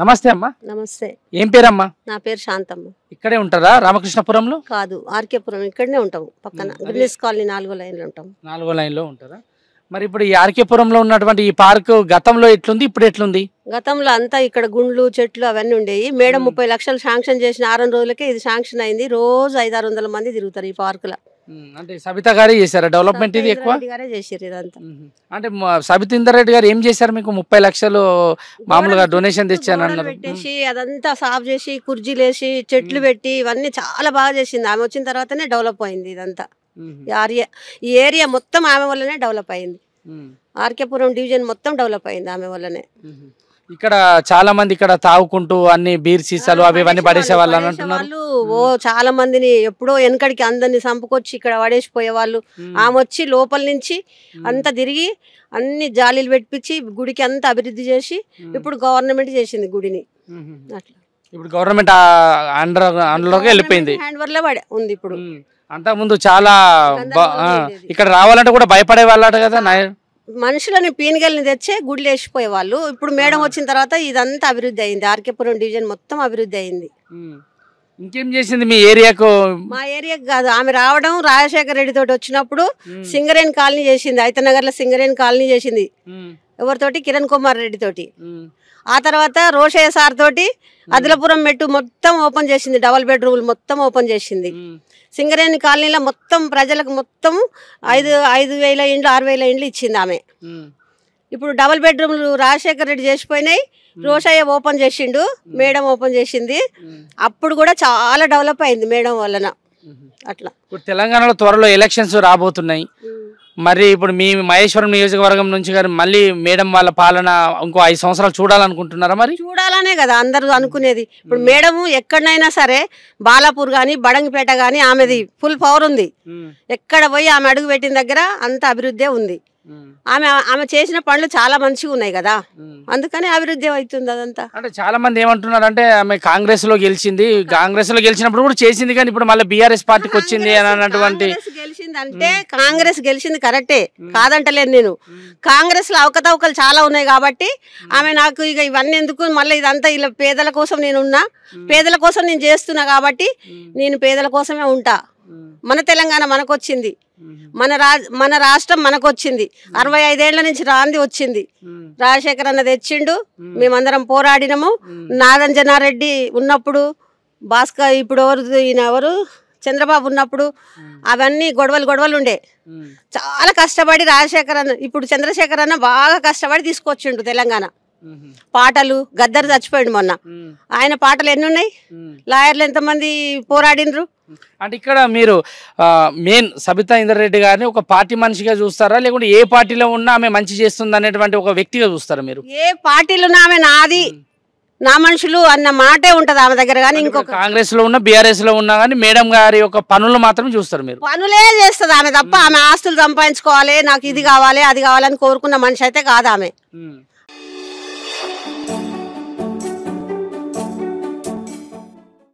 నమస్తే అమ్మా నమస్తే ఏం పేరమ్మా నా పేరు శాంతమ్మ ఇక్కడే ఉంటారా రామకృష్ణపురంలో కాదు ఆర్కేపురం ఇక్కడనే ఉంటాము పక్కన విలేజ్ కాలనీ నాలుగో లైన్ లో ఉంటాము నాలుగో లైన్ లో ఉంటారా మరి ఇప్పుడు ఈ ఆర్కేపురంలో ఉన్నటువంటి ఈ పార్క్ గతంలో ఎట్లుంది ఇప్పుడు ఎట్లుంది గతంలో అంతా ఇక్కడ గుండ్లు చెట్లు అవన్నీ ఉండేవి మేడం ముప్పై లక్షలు శాంక్షన్ చేసిన ఆరు రోజులకే ఇది శాంక్షన్ అయింది రోజు ఐదారు వందల మంది తిరుగుతారు ఈ పార్కులో అంటే సబిత గారే చేశారా డెవలప్మెంట్ ఇది ఎక్కువ అంటే సబిత ఇందర్ రెడ్డి గారు ఏం చేశారు మీకు ముప్పై లక్షలు మామూలుగా డొనేషన్ తెచ్చాను పెట్టేసి అదంతా సాఫ్ చేసి కుర్జీలు వేసి చెట్లు పెట్టి ఇవన్నీ చాలా బాగా చేసింది ఆమె వచ్చిన తర్వాతనే డెవలప్ అయింది ఇదంతా ఆర్యా ఈ ఏరియా మొత్తం ఆమె వల్లనే డెవలప్ అయింది ఆర్కేపురం డివిజన్ మొత్తం డెవలప్ అయింది ఆమె వల్లనే ఇక్కడ చాలా మంది ఇక్కడ తాగుకుంటూ అన్ని బీర్ సీసాలు అవి ఇవన్నీ పడేసే వాళ్ళు అంటున్నారు ఓ చాలా మందిని ఎప్పుడో వెనకడికి అందరిని చంపుకొచ్చి ఇక్కడ వాళ్ళు ఆమె వచ్చి లోపల నుంచి అంతా తిరిగి అన్ని జాలీలు పెట్టించి గుడికి అంతా అభివృద్ధి చేసి ఇప్పుడు గవర్నమెంట్ చేసింది గుడిని ఇప్పుడు గవర్నమెంట్ వెళ్ళిపోయింది హ్యాండ్ ఉంది ఇప్పుడు చాలా ఇక్కడ రావాలంటే కూడా భయపడే వాళ్ళట కదా మనుషులని పీనగల్ని తెచ్చే గుడ్లు వేసిపోయేవాళ్ళు ఇప్పుడు మేడం వచ్చిన తర్వాత ఇదంతా అభివృద్ధి అయింది ఆర్కేపురం డివిజన్ మొత్తం అభివృద్ధి అయింది ఇంకేం చేసింది మీ ఏరియాకు మా ఏరియాకు కాదు ఆమె రావడం రాజశేఖర రెడ్డి తోటి వచ్చినప్పుడు సింగరేణి కాలనీ చేసింది ఐతనగర్ లో సింగరేణి కాలనీ చేసింది ఎవరితోటి కిరణ్ కుమార్ రెడ్డి తోటి ఆ తర్వాత రోషయ్య సార్ తోటి అదిలపురం మెట్టు మొత్తం ఓపెన్ చేసింది డబల్ బెడ్రూమ్లు మొత్తం ఓపెన్ చేసింది సింగరేణి కాలనీలో మొత్తం ప్రజలకు మొత్తం ఐదు ఐదు వేల ఇండ్లు ఆరు వేల ఇండ్లు ఇచ్చింది ఆమె ఇప్పుడు డబుల్ బెడ్రూమ్లు రాజశేఖర్ రెడ్డి చేసిపోయినాయి రోషయ్య ఓపెన్ చేసిండు మేడం ఓపెన్ చేసింది అప్పుడు కూడా చాలా డెవలప్ అయింది మేడం వలన అట్లా ఇప్పుడు తెలంగాణలో త్వరలో ఎలక్షన్స్ రాబోతున్నాయి మరి ఇప్పుడు మీ మహేశ్వరం నియోజకవర్గం నుంచి కానీ మళ్ళీ మేడం వాళ్ళ పాలన ఇంకో ఐదు సంవత్సరాలు చూడాలనుకుంటున్నారా మరి చూడాలనే కదా అందరూ అనుకునేది ఇప్పుడు మేడం ఎక్కడనైనా సరే బాలాపూర్ కానీ బడంగిపేట కానీ ఆమెది ఫుల్ పవర్ ఉంది ఎక్కడ పోయి ఆమె అడుగు పెట్టిన దగ్గర అంత అభివృద్ధే ఉంది ఆమె ఆమె చేసిన పనులు చాలా మంచిగా ఉన్నాయి కదా అందుకని అభివృద్ధి అవుతుంది అదంతా అంటే చాలా మంది ఏమంటున్నారు అంటే ఆమె కాంగ్రెస్ లో గెలిచింది కాంగ్రెస్ లో గెలిచినప్పుడు కూడా చేసింది కానీ ఇప్పుడు మళ్ళీ బీఆర్ఎస్ పార్టీకి వచ్చింది అని అన్నటువంటి గెలిచింది అంటే కాంగ్రెస్ గెలిచింది కరెక్టే కాదంటలేదు నేను కాంగ్రెస్ లో అవకతవకలు చాలా ఉన్నాయి కాబట్టి ఆమె నాకు ఇక ఇవన్నీ ఎందుకు మళ్ళీ ఇదంతా ఇలా పేదల కోసం నేనున్నా పేదల కోసం నేను చేస్తున్నా కాబట్టి నేను పేదల కోసమే ఉంటా మన తెలంగాణ మనకొచ్చింది మన రా మన రాష్ట్రం మనకొచ్చింది అరవై ఐదేళ్ల నుంచి రాంది వచ్చింది రాజశేఖర్ అన్న తెచ్చిండు మేమందరం పోరాడినము నాదంజనారెడ్డి ఉన్నప్పుడు భాస్కర్ ఇప్పుడు ఎవరు ఈయన ఎవరు చంద్రబాబు ఉన్నప్పుడు అవన్నీ గొడవలు గొడవలు ఉండే చాలా కష్టపడి రాజశేఖర్ అన్న ఇప్పుడు చంద్రశేఖర్ అన్న బాగా కష్టపడి తీసుకొచ్చిండు తెలంగాణ పాటలు గద్దరు చచ్చిపోయాడు మొన్న ఆయన పాటలు ఎన్ని ఉన్నాయి లాయర్లు ఎంతమంది పోరాడినరు అంటే ఇక్కడ మీరు మెయిన్ సబితా ఇంద్రారెడ్డి గారిని ఒక పార్టీ మనిషిగా చూస్తారా లేకుంటే ఏ పార్టీలో ఉన్నా ఆమె మంచి చేస్తుంది అనేటువంటి ఒక వ్యక్తిగా చూస్తారా మీరు ఏ పార్టీలో ఆమె నాది నా మనుషులు అన్న మాటే ఉంటది ఆమె దగ్గర కానీ ఇంకొక కాంగ్రెస్ లో ఉన్న బీఆర్ఎస్ లో ఉన్నా కానీ మేడం గారి యొక్క పనులు మాత్రం చూస్తారు మీరు పనులే చేస్తుంది ఆమె తప్ప ఆమె ఆస్తులు సంపాదించుకోవాలి నాకు ఇది కావాలి అది కావాలని కోరుకున్న మనిషి అయితే కాదు ఆమె